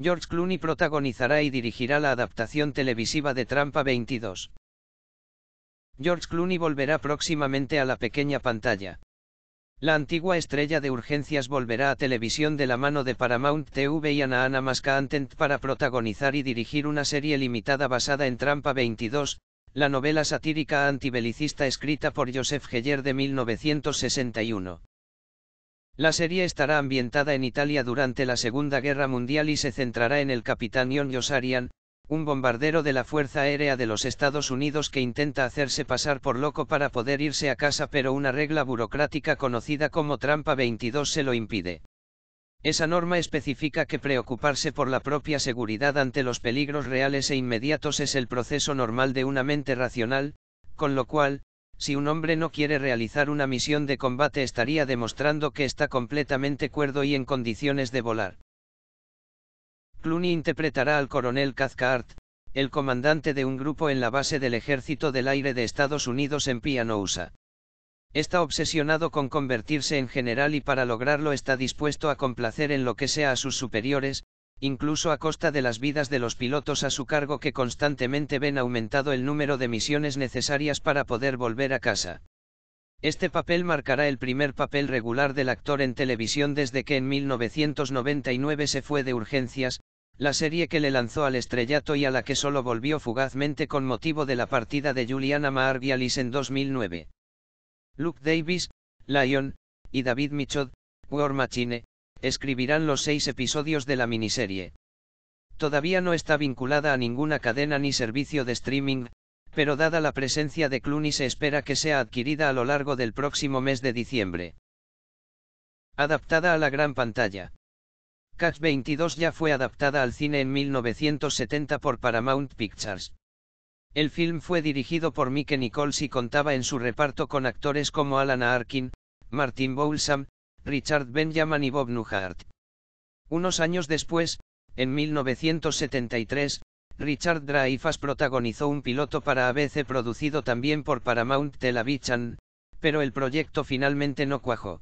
George Clooney protagonizará y dirigirá la adaptación televisiva de Trampa 22. George Clooney volverá próximamente a la pequeña pantalla. La antigua estrella de urgencias volverá a televisión de la mano de Paramount TV y Ana Antent para protagonizar y dirigir una serie limitada basada en Trampa 22, la novela satírica antibelicista escrita por Joseph Heyer de 1961. La serie estará ambientada en Italia durante la Segunda Guerra Mundial y se centrará en el capitán Ion Yosarian, un bombardero de la Fuerza Aérea de los Estados Unidos que intenta hacerse pasar por loco para poder irse a casa pero una regla burocrática conocida como Trampa 22 se lo impide. Esa norma especifica que preocuparse por la propia seguridad ante los peligros reales e inmediatos es el proceso normal de una mente racional, con lo cual, si un hombre no quiere realizar una misión de combate estaría demostrando que está completamente cuerdo y en condiciones de volar. Clooney interpretará al coronel Kazkaart, el comandante de un grupo en la base del Ejército del Aire de Estados Unidos en Pianousa. Está obsesionado con convertirse en general y para lograrlo está dispuesto a complacer en lo que sea a sus superiores, incluso a costa de las vidas de los pilotos a su cargo que constantemente ven aumentado el número de misiones necesarias para poder volver a casa. Este papel marcará el primer papel regular del actor en televisión desde que en 1999 se fue de Urgencias, la serie que le lanzó al estrellato y a la que solo volvió fugazmente con motivo de la partida de Juliana Maargialis en 2009. Luke Davis, Lyon, y David Michaud, War Machine, escribirán los seis episodios de la miniserie. Todavía no está vinculada a ninguna cadena ni servicio de streaming, pero dada la presencia de Clooney se espera que sea adquirida a lo largo del próximo mes de diciembre. Adaptada a la gran pantalla. catch 22 ya fue adaptada al cine en 1970 por Paramount Pictures. El film fue dirigido por Mickey Nichols y contaba en su reparto con actores como Alan Arkin, Martin Boulsam, Richard Benjamin y Bob Newhart. Unos años después, en 1973, Richard Dreyfuss protagonizó un piloto para ABC producido también por Paramount Television, pero el proyecto finalmente no cuajó.